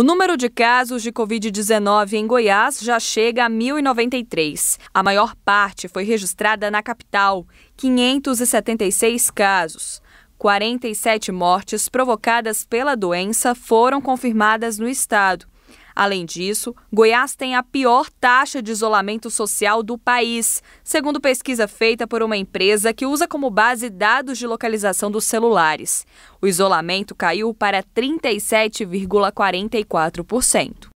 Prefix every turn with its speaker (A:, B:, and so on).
A: O número de casos de Covid-19 em Goiás já chega a 1.093. A maior parte foi registrada na capital, 576 casos. 47 mortes provocadas pela doença foram confirmadas no estado. Além disso, Goiás tem a pior taxa de isolamento social do país, segundo pesquisa feita por uma empresa que usa como base dados de localização dos celulares. O isolamento caiu para 37,44%.